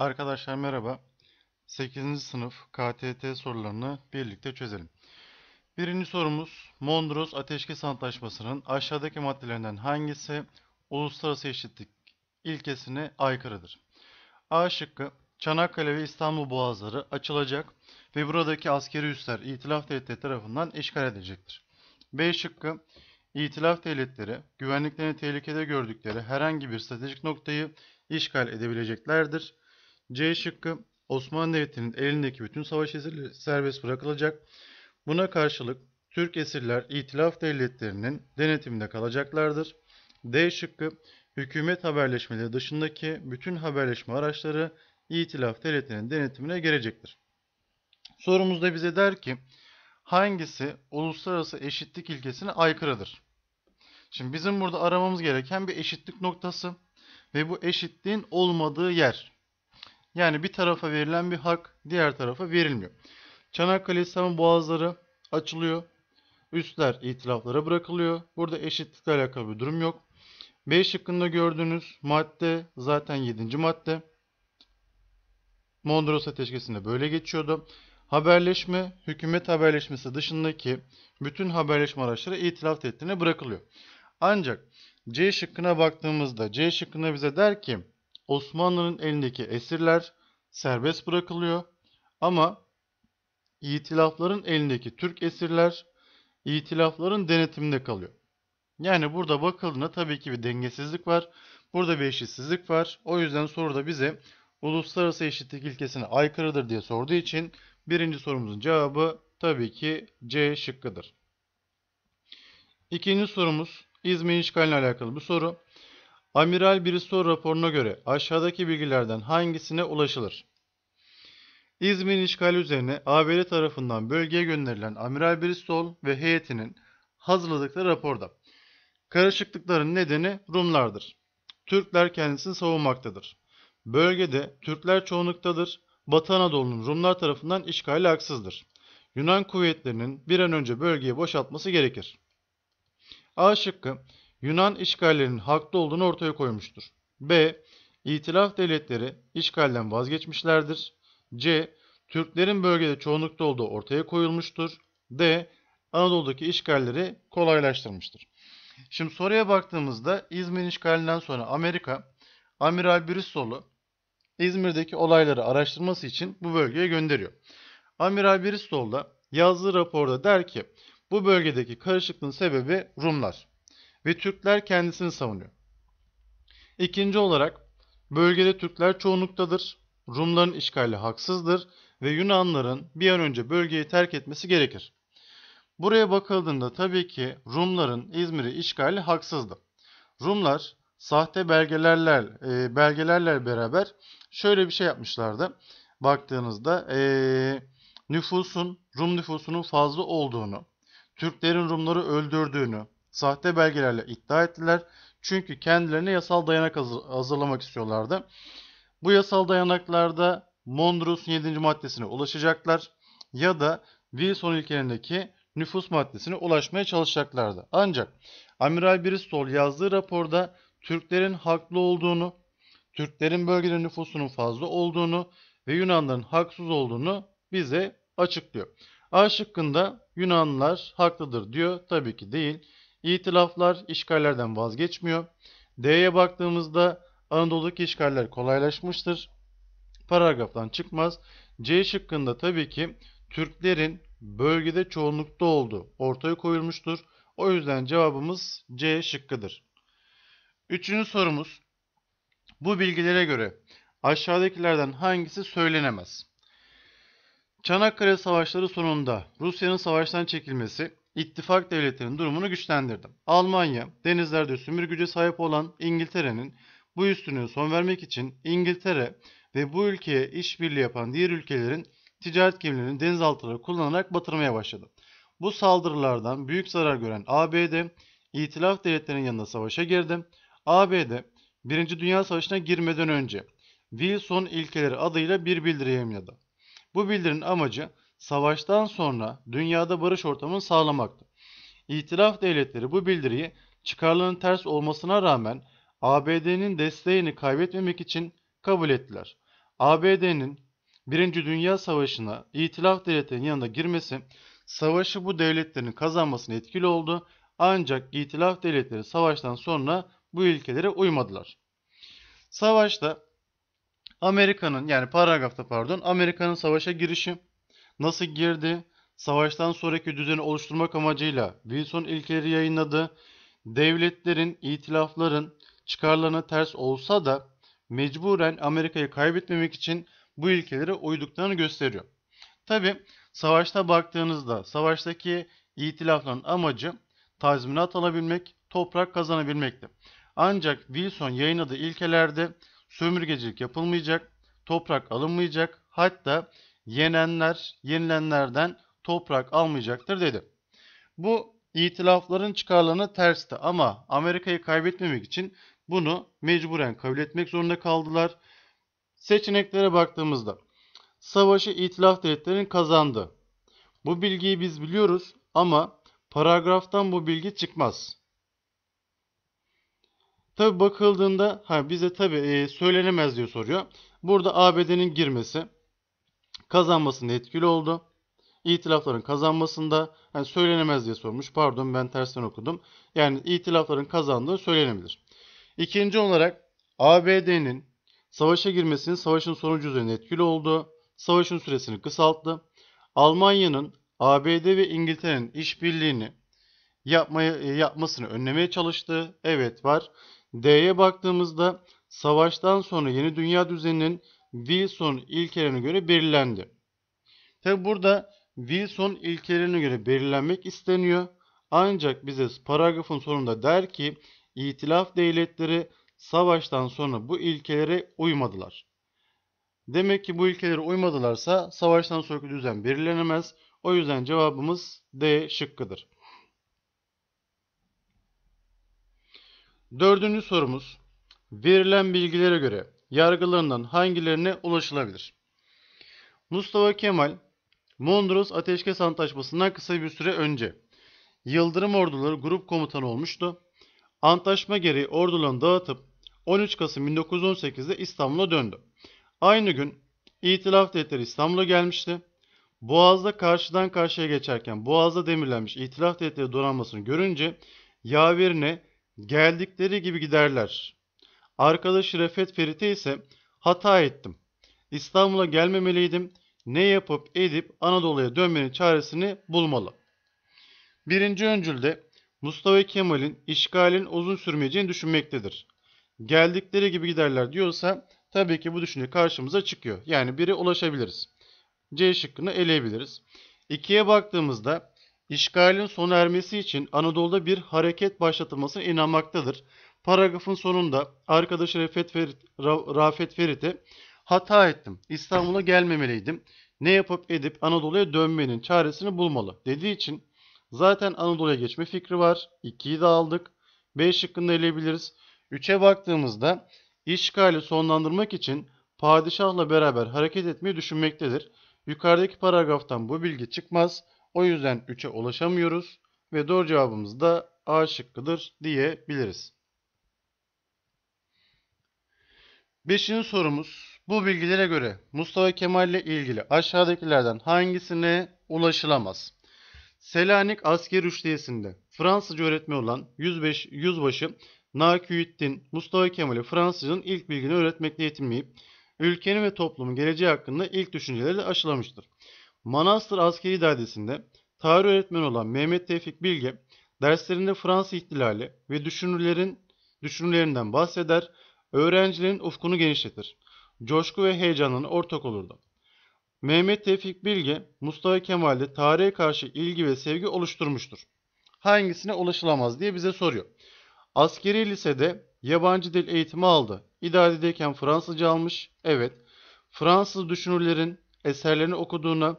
Arkadaşlar merhaba. 8. sınıf KTT sorularını birlikte çözelim. Birinci sorumuz Mondros Ateşkes Antlaşması'nın aşağıdaki maddelerinden hangisi uluslararası eşitlik ilkesine aykırıdır? A şıkkı Çanakkale ve İstanbul boğazları açılacak ve buradaki askeri üsler itilaf devletleri tarafından işgal edilecektir. B şıkkı İtilaf devletleri güvenliklerini tehlikede gördükleri herhangi bir stratejik noktayı işgal edebileceklerdir. C şıkkı Osmanlı Devleti'nin elindeki bütün savaş esirleri serbest bırakılacak. Buna karşılık Türk esirler itilaf devletlerinin denetiminde kalacaklardır. D şıkkı hükümet haberleşmeleri dışındaki bütün haberleşme araçları itilaf devletinin denetimine girecektir. Sorumuzda bize der ki hangisi uluslararası eşitlik ilkesine aykırıdır? Şimdi bizim burada aramamız gereken bir eşitlik noktası ve bu eşitliğin olmadığı yer. Yani bir tarafa verilen bir hak diğer tarafa verilmiyor. Çanakkale İslam boğazları açılıyor. Üstler itilaflara bırakılıyor. Burada eşitlikle alakalı bir durum yok. B şıkkında gördüğünüz madde zaten 7. madde. Mondros Ateşkesi'nde böyle geçiyordu. Haberleşme, hükümet haberleşmesi dışındaki bütün haberleşme araçları itilaf tehdidine bırakılıyor. Ancak C şıkkına baktığımızda C şıkkına bize der ki Osmanlı'nın elindeki esirler serbest bırakılıyor ama itilafların elindeki Türk esirler itilafların denetiminde kalıyor. Yani burada bakıldığında tabii ki bir dengesizlik var. Burada bir eşitsizlik var. O yüzden soruda bize uluslararası eşitlik ilkesine aykırıdır diye sorduğu için birinci sorumuzun cevabı tabii ki C şıkkıdır. İkinci sorumuz İzmir işgaline alakalı bir soru. Amiral Bristol raporuna göre aşağıdaki bilgilerden hangisine ulaşılır? İzmir'in işgali üzerine ABD tarafından bölgeye gönderilen Amiral Bristol ve heyetinin hazırladıkları raporda karışıklıkların nedeni Rumlardır. Türkler kendisini savunmaktadır. Bölgede Türkler çoğunluktadır. Batı Anadolu'nun Rumlar tarafından işgali haksızdır. Yunan kuvvetlerinin bir an önce bölgeyi boşaltması gerekir. A şıkkı Yunan işgallerinin haklı olduğunu ortaya koymuştur. B. İtilaf devletleri işgalden vazgeçmişlerdir. C. Türklerin bölgede çoğunlukta olduğu ortaya koyulmuştur. D. Anadolu'daki işgalleri kolaylaştırmıştır. Şimdi soruya baktığımızda İzmir işgalinden sonra Amerika, Amiral Bristol'u İzmir'deki olayları araştırması için bu bölgeye gönderiyor. Amiral Bristol da yazdığı raporda der ki bu bölgedeki karışıklığın sebebi Rumlar ve Türkler kendisini savunuyor. İkinci olarak bölgede Türkler çoğunluktadır, Rumların işgali haksızdır ve Yunanların bir an önce bölgeyi terk etmesi gerekir. Buraya bakıldığında tabii ki Rumların İzmir'i işgali haksızdı. Rumlar sahte belgelerler e, belgelerle beraber şöyle bir şey yapmışlardı. Baktığınızda e, nüfusun Rum nüfusunun fazla olduğunu, Türklerin Rumları öldürdüğünü, sahte belgelerle iddia ettiler. Çünkü kendilerine yasal dayanak hazırlamak istiyorlardı. Bu yasal dayanaklarda Mondros'un 7. maddesine ulaşacaklar ya da Wilson ilkelerindeki nüfus maddesine ulaşmaya çalışacaklardı. Ancak Amiral Bristol yazdığı raporda Türklerin haklı olduğunu, Türklerin bölgede nüfusunun fazla olduğunu ve Yunanların haksız olduğunu bize açıklıyor. A şıkkında Yunanlılar haklıdır diyor. Tabii ki değil. İtilaflar işgallerden vazgeçmiyor. D'ye baktığımızda Anadolu'daki işgaller kolaylaşmıştır. Paragraftan çıkmaz. C şıkkında tabii ki Türklerin bölgede çoğunlukta olduğu ortaya koyulmuştur. O yüzden cevabımız C şıkkıdır. Üçüncü sorumuz. Bu bilgilere göre aşağıdakilerden hangisi söylenemez? Çanakkale Savaşları sonunda Rusya'nın savaştan çekilmesi, İttifak devletlerinin durumunu güçlendirdim. Almanya, denizlerde sömürgüce sahip olan İngiltere'nin bu üstünlüğü son vermek için İngiltere ve bu ülkeye işbirliği yapan diğer ülkelerin ticaret gemilerini denizaltıları kullanarak batırmaya başladı. Bu saldırılardan büyük zarar gören ABD, İtilaf devletlerinin yanında savaşa girdi. ABD, 1. Dünya Savaşı'na girmeden önce Wilson ilkeleri adıyla bir bildiri yayınladı. Bu bildirinin amacı savaştan sonra dünyada barış ortamını sağlamaktı. İtilaf devletleri bu bildiriyi çıkarlarının ters olmasına rağmen ABD'nin desteğini kaybetmemek için kabul ettiler. ABD'nin 1. Dünya Savaşı'na İtilaf devletlerinin yanında girmesi savaşı bu devletlerin kazanmasına etkili oldu ancak İtilaf devletleri savaştan sonra bu ülkelere uymadılar. Savaşta Amerika'nın yani paragrafta pardon Amerika'nın savaşa girişi nasıl girdi? Savaştan sonraki düzeni oluşturmak amacıyla Wilson ilkeleri yayınladı. Devletlerin, itilafların çıkarlarına ters olsa da mecburen Amerika'yı kaybetmemek için bu ilkelere uyduklarını gösteriyor. Tabi savaşta baktığınızda savaştaki itilafların amacı tazminat alabilmek, toprak kazanabilmekti. Ancak Wilson yayınladığı ilkelerde sömürgecilik yapılmayacak, toprak alınmayacak, hatta yenenler, yenilenlerden toprak almayacaktır dedi. Bu itilafların çıkarlarına tersti ama Amerika'yı kaybetmemek için bunu mecburen kabul etmek zorunda kaldılar. Seçeneklere baktığımızda savaşı itilaf devletlerin kazandı. Bu bilgiyi biz biliyoruz ama paragraftan bu bilgi çıkmaz. Tabi bakıldığında ha bize tabi e, söylenemez diye soruyor. Burada ABD'nin girmesi kazanmasında etkili oldu. İtilafların kazanmasında yani söylenemez diye sormuş. Pardon ben tersten okudum. Yani itilafların kazandığı söylenebilir. İkinci olarak ABD'nin savaşa girmesinin savaşın sonucu üzerine etkili oldu. savaşın süresini kısalttı. Almanya'nın ABD ve İngiltere'nin işbirliğini yapmaya, yapmasını önlemeye çalıştığı evet var. D'ye baktığımızda savaştan sonra yeni dünya düzeninin Wilson ilkelerine göre belirlendi. Tabi burada Wilson ilkelerine göre belirlenmek isteniyor. Ancak bize paragrafın sonunda der ki itilaf devletleri savaştan sonra bu ilkelere uymadılar. Demek ki bu ilkelere uymadılarsa savaştan sonraki düzen belirlenemez. O yüzden cevabımız D şıkkıdır. Dördüncü sorumuz. Verilen bilgilere göre yargılarından hangilerine ulaşılabilir? Mustafa Kemal, Mondros Ateşkes Antlaşması'ndan kısa bir süre önce Yıldırım Orduları Grup Komutanı olmuştu. Antlaşma gereği ordularını dağıtıp 13 Kasım 1918'de İstanbul'a döndü. Aynı gün İtilaf Devletleri İstanbul'a gelmişti. Boğaz'da karşıdan karşıya geçerken Boğaz'da demirlenmiş İtilaf Devletleri donanmasını görünce yaverine geldikleri gibi giderler Arkadaşı Refet Ferit'e ise hata ettim. İstanbul'a gelmemeliydim. Ne yapıp edip Anadolu'ya dönmenin çaresini bulmalı. Birinci öncülde Mustafa Kemal'in işgalin uzun sürmeyeceğini düşünmektedir. Geldikleri gibi giderler diyorsa tabii ki bu düşünce karşımıza çıkıyor. Yani biri ulaşabiliriz. C şıkkını eleyebiliriz. İkiye baktığımızda işgalin sona ermesi için Anadolu'da bir hareket başlatılmasına inanmaktadır. Paragrafın sonunda arkadaşı Refet Ferit, Rafet Ferit'e hata ettim. İstanbul'a gelmemeliydim. Ne yapıp edip Anadolu'ya dönmenin çaresini bulmalı dediği için zaten Anadolu'ya geçme fikri var. 2'yi de aldık. 5 şıkkını eleyebiliriz. 3'e baktığımızda işgali sonlandırmak için padişahla beraber hareket etmeyi düşünmektedir. Yukarıdaki paragraftan bu bilgi çıkmaz. O yüzden 3'e ulaşamıyoruz ve doğru cevabımız da A şıkkıdır diyebiliriz. Beşinci sorumuz. Bu bilgilere göre Mustafa Kemal ile ilgili aşağıdakilerden hangisine ulaşılamaz? Selanik asker rüştiyesinde Fransızca öğretmeni olan 105, Yüzbaşı Naküyüddin Mustafa Kemal'i Fransızca'nın ilk bilgini öğretmekle yetinmeyip ülkenin ve toplumun geleceği hakkında ilk düşüncelerini aşılamıştır. Manastır Askeri İdaresi'nde tarih öğretmeni olan Mehmet Tevfik Bilge derslerinde Fransız ihtilali ve düşünürlerin düşünürlerinden bahseder öğrencinin ufkunu genişletir. Coşku ve heyecanını ortak olurdu. Mehmet Tevfik Bilge, Mustafa Kemal'de tarihe karşı ilgi ve sevgi oluşturmuştur. Hangisine ulaşılamaz diye bize soruyor. Askeri lisede yabancı dil eğitimi aldı. İdaredeyken Fransızca almış. Evet. Fransız düşünürlerin eserlerini okuduğuna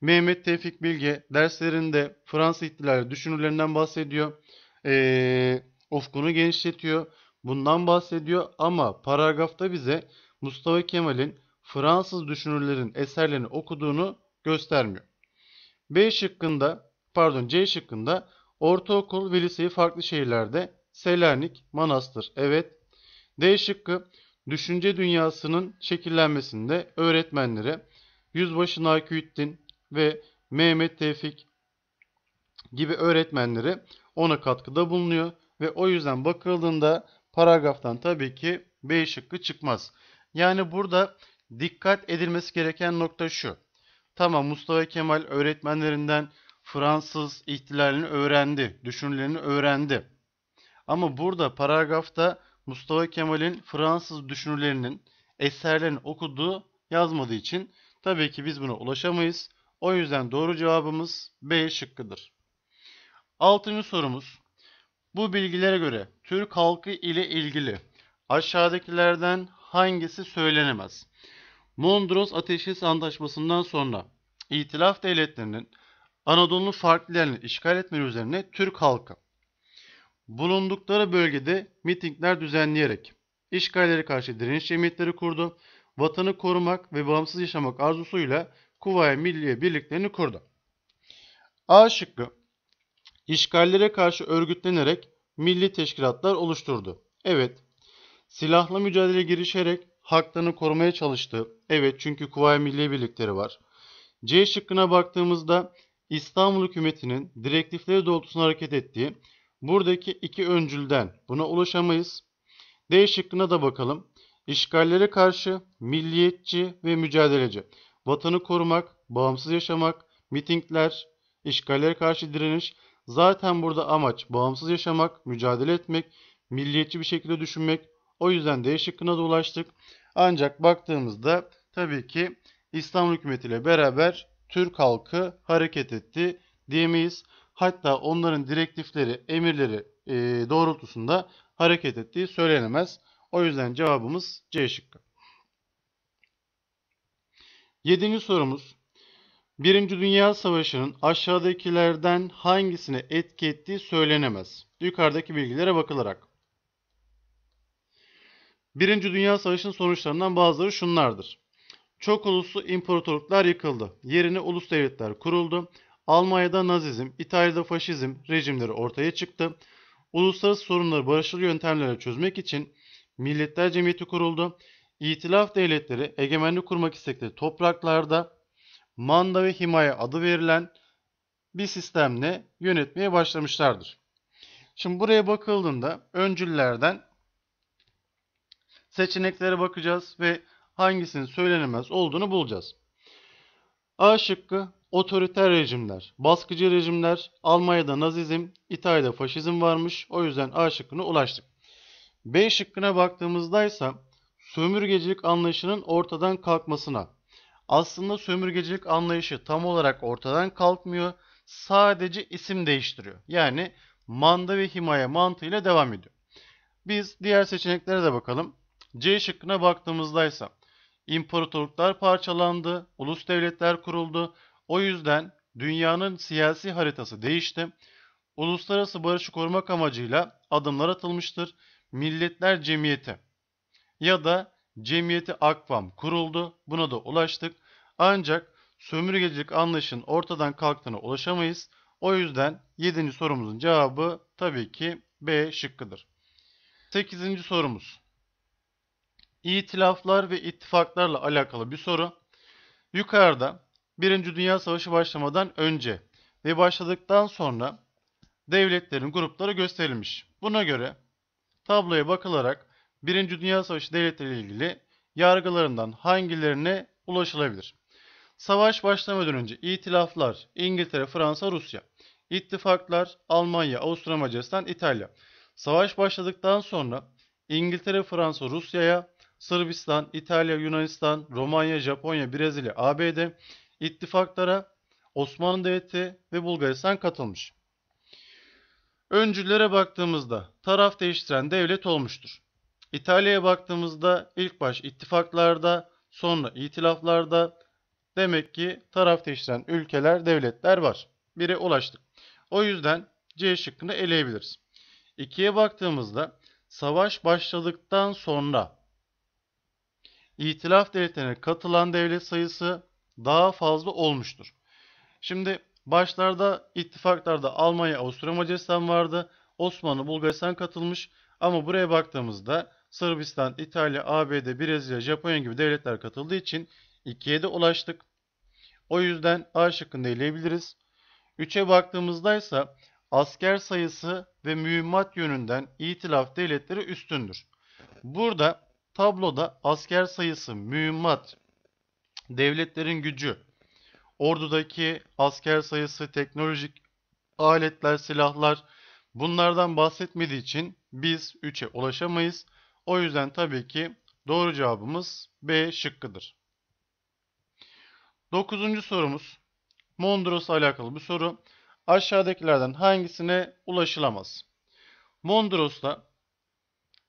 Mehmet Tevfik Bilge derslerinde Fransız ihtilali düşünürlerinden bahsediyor. Ee, ufkunu genişletiyor. Bundan bahsediyor ama paragrafta bize Mustafa Kemal'in Fransız düşünürlerin eserlerini okuduğunu göstermiyor. B şıkkında, pardon C şıkkında ortaokul ve liseyi farklı şehirlerde Selanik, Manastır. Evet. D şıkkı düşünce dünyasının şekillenmesinde öğretmenlere Yüzbaşı Nakiüddin ve Mehmet Tevfik gibi öğretmenleri ona katkıda bulunuyor ve o yüzden bakıldığında paragraftan tabii ki B şıkkı çıkmaz. Yani burada dikkat edilmesi gereken nokta şu. Tamam Mustafa Kemal öğretmenlerinden Fransız ihtilalini öğrendi, düşüncelerini öğrendi. Ama burada paragrafta Mustafa Kemal'in Fransız düşünürlerinin eserlerini okuduğu yazmadığı için tabii ki biz buna ulaşamayız. O yüzden doğru cevabımız B şıkkıdır. Altıncı sorumuz. Bu bilgilere göre Türk halkı ile ilgili aşağıdakilerden hangisi söylenemez? Mondros Ateşkes Antlaşması'ndan sonra İtilaf devletlerinin Anadolu'nun farklı yerlerini işgal etmeleri üzerine Türk halkı bulundukları bölgede mitingler düzenleyerek işgallere karşı direniş cemiyetleri kurdu. Vatanı korumak ve bağımsız yaşamak arzusuyla Kuvayi Milliye birliklerini kurdu. A şıkkı işgallere karşı örgütlenerek milli teşkilatlar oluşturdu. Evet, silahla mücadele girişerek haklarını korumaya çalıştı. Evet çünkü Kuvayi milli Birlikleri var. C şıkkına baktığımızda İstanbul hükümetinin direktifleri doğrultusunda hareket ettiği buradaki iki öncülden buna ulaşamayız. D şıkkına da bakalım. İşgallere karşı milliyetçi ve mücadeleci. Vatanı korumak, bağımsız yaşamak, mitingler, işgallere karşı direniş Zaten burada amaç bağımsız yaşamak, mücadele etmek, milliyetçi bir şekilde düşünmek. O yüzden D şıkkına da ulaştık. Ancak baktığımızda tabii ki İslam hükümeti ile beraber Türk halkı hareket etti diyemeyiz. Hatta onların direktifleri, emirleri e, doğrultusunda hareket ettiği söylenemez. O yüzden cevabımız C şıkkı. Yedinci sorumuz Birinci Dünya Savaşı'nın aşağıdakilerden hangisine etki ettiği söylenemez. Yukarıdaki bilgilere bakılarak. Birinci Dünya Savaşı'nın sonuçlarından bazıları şunlardır. Çok uluslu imparatorluklar yıkıldı. Yerine ulus devletler kuruldu. Almanya'da Nazizm, İtalya'da faşizm rejimleri ortaya çıktı. Uluslararası sorunları barışçıl yöntemlerle çözmek için milletler cemiyeti kuruldu. İtilaf devletleri egemenlik kurmak istekleri topraklarda manda ve Himaya adı verilen bir sistemle yönetmeye başlamışlardır. Şimdi buraya bakıldığında öncüllerden seçeneklere bakacağız ve hangisinin söylenemez olduğunu bulacağız. A şıkkı otoriter rejimler, baskıcı rejimler, Almanya'da nazizm, İtalya'da faşizm varmış. O yüzden A şıkkına ulaştık. B şıkkına baktığımızda ise sömürgecilik anlayışının ortadan kalkmasına, aslında sömürgecilik anlayışı tam olarak ortadan kalkmıyor. Sadece isim değiştiriyor. Yani manda ve himaye mantığıyla devam ediyor. Biz diğer seçeneklere de bakalım. C şıkkına baktığımızda ise imparatorluklar parçalandı, ulus devletler kuruldu. O yüzden dünyanın siyasi haritası değişti. Uluslararası barışı korumak amacıyla adımlar atılmıştır. Milletler Cemiyeti ya da Cemiyeti Akvam kuruldu. Buna da ulaştık. Ancak sömürgecilik anlayışının ortadan kalktığına ulaşamayız. O yüzden 7. sorumuzun cevabı tabii ki B şıkkıdır. 8. sorumuz. İtilaflar ve ittifaklarla alakalı bir soru. Yukarıda 1. Dünya Savaşı başlamadan önce ve başladıktan sonra devletlerin grupları gösterilmiş. Buna göre tabloya bakılarak 1. Dünya Savaşı devletleriyle ilgili yargılarından hangilerine ulaşılabilir? Savaş başlamadan önce itilaflar İngiltere, Fransa, Rusya. İttifaklar Almanya, Avusturya, Macaristan, İtalya. Savaş başladıktan sonra İngiltere, Fransa, Rusya'ya, Sırbistan, İtalya, Yunanistan, Romanya, Japonya, Brezilya, ABD ittifaklara Osmanlı Devleti ve Bulgaristan katılmış. Öncülere baktığımızda taraf değiştiren devlet olmuştur. İtalya'ya baktığımızda ilk baş ittifaklarda, sonra itilaflarda, Demek ki taraf değiştiren ülkeler, devletler var. 1'e ulaştık. O yüzden C şıkkını eleyebiliriz. 2'ye baktığımızda savaş başladıktan sonra İtilaf devletlerine katılan devlet sayısı daha fazla olmuştur. Şimdi başlarda ittifaklarda Almanya, Avusturya, Macaristan vardı. Osmanlı, Bulgaristan katılmış ama buraya baktığımızda Sırbistan, İtalya, ABD, Brezilya, Japonya gibi devletler katıldığı için 2'ye de ulaştık. O yüzden A şıkkını eleyebiliriz. 3'e baktığımızda ise asker sayısı ve mühimmat yönünden itilaf devletleri üstündür. Burada tabloda asker sayısı, mühimmat, devletlerin gücü, ordudaki asker sayısı, teknolojik aletler, silahlar bunlardan bahsetmediği için biz 3'e ulaşamayız. O yüzden tabii ki doğru cevabımız B şıkkıdır. Dokuzuncu sorumuz. Mondros'la alakalı bir soru. Aşağıdakilerden hangisine ulaşılamaz? Mondros'ta,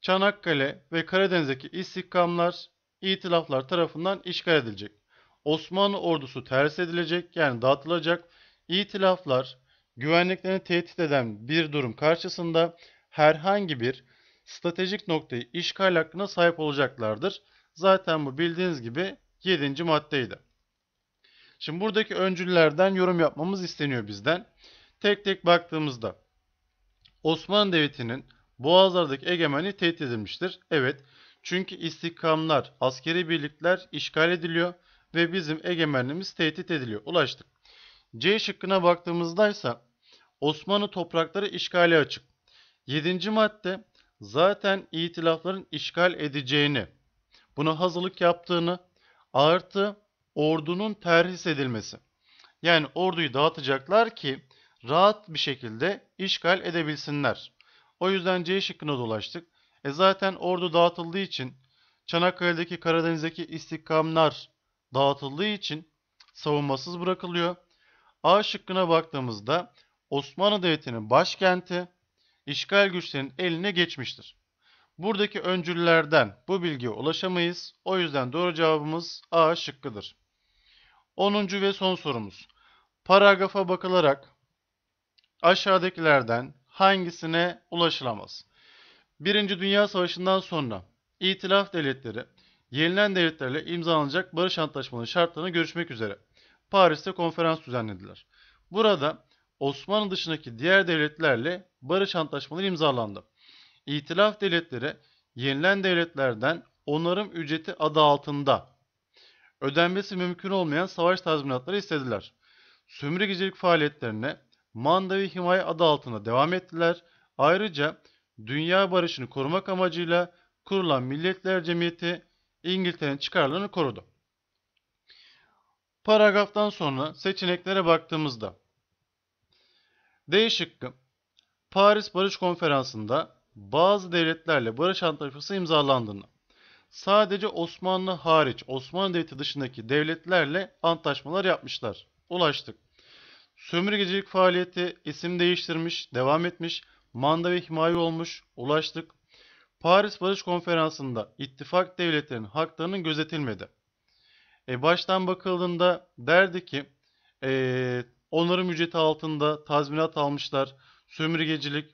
Çanakkale ve Karadeniz'deki istikamlar, itilaflar tarafından işgal edilecek. Osmanlı ordusu ters edilecek yani dağıtılacak. İtilaflar güvenliklerini tehdit eden bir durum karşısında herhangi bir stratejik noktayı işgal hakkına sahip olacaklardır. Zaten bu bildiğiniz gibi 7. maddeydi. Şimdi buradaki öncüllerden yorum yapmamız isteniyor bizden. Tek tek baktığımızda Osmanlı Devleti'nin Boğazlar'daki egemenliği tehdit edilmiştir. Evet çünkü istikamlar, askeri birlikler işgal ediliyor ve bizim egemenliğimiz tehdit ediliyor. Ulaştık. C şıkkına baktığımızdaysa Osmanlı toprakları işgale açık. 7. madde zaten itilafların işgal edeceğini, buna hazırlık yaptığını artı ordunun terhis edilmesi. Yani orduyu dağıtacaklar ki rahat bir şekilde işgal edebilsinler. O yüzden C şıkkına dolaştık. E zaten ordu dağıtıldığı için Çanakkale'deki Karadeniz'deki istikamlar dağıtıldığı için savunmasız bırakılıyor. A şıkkına baktığımızda Osmanlı Devleti'nin başkenti işgal güçlerinin eline geçmiştir. Buradaki öncüllerden bu bilgiye ulaşamayız. O yüzden doğru cevabımız A şıkkıdır. 10. ve son sorumuz. Paragrafa bakılarak aşağıdakilerden hangisine ulaşılamaz? 1. Dünya Savaşı'ndan sonra İtilaf devletleri yenilen devletlerle imzalanacak barış antlaşmanın şartlarını görüşmek üzere Paris'te konferans düzenlediler. Burada Osmanlı dışındaki diğer devletlerle barış antlaşmaları imzalandı. İtilaf devletleri yenilen devletlerden onarım ücreti adı altında ödenmesi mümkün olmayan savaş tazminatları istediler. Sömürgecilik faaliyetlerine manda ve himaye adı altında devam ettiler. Ayrıca dünya barışını korumak amacıyla kurulan Milletler Cemiyeti İngiltere'nin çıkarlarını korudu. Paragraftan sonra seçeneklere baktığımızda D şıkkı Paris Barış Konferansı'nda bazı devletlerle barış antlaşması imzalandığını sadece Osmanlı hariç Osmanlı Devleti dışındaki devletlerle antlaşmalar yapmışlar. Ulaştık. Sömürgecilik faaliyeti isim değiştirmiş, devam etmiş, manda ve himaye olmuş, ulaştık. Paris Barış Konferansı'nda ittifak devletlerinin haklarının gözetilmedi. E baştan bakıldığında derdi ki e, onların ücreti altında tazminat almışlar, sömürgecilik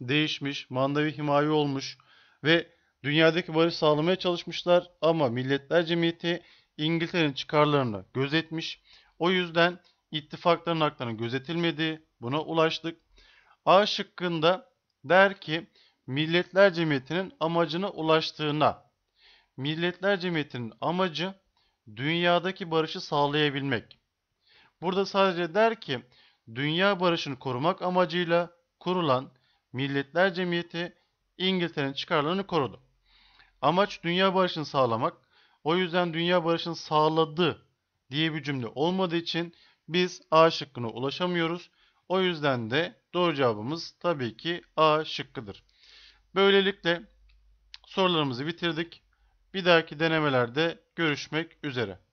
değişmiş, manda ve himaye olmuş ve Dünyadaki barış sağlamaya çalışmışlar ama Milletler Cemiyeti İngiltere'nin çıkarlarını gözetmiş. O yüzden ittifakların haklarının gözetilmediği buna ulaştık. A şıkkında der ki Milletler Cemiyeti'nin amacına ulaştığına. Milletler Cemiyeti'nin amacı dünyadaki barışı sağlayabilmek. Burada sadece der ki dünya barışını korumak amacıyla kurulan Milletler Cemiyeti İngiltere'nin çıkarlarını korudu. Amaç dünya barışını sağlamak. O yüzden dünya barışını sağladı diye bir cümle olmadığı için biz A şıkkına ulaşamıyoruz. O yüzden de doğru cevabımız tabii ki A şıkkıdır. Böylelikle sorularımızı bitirdik. Bir dahaki denemelerde görüşmek üzere.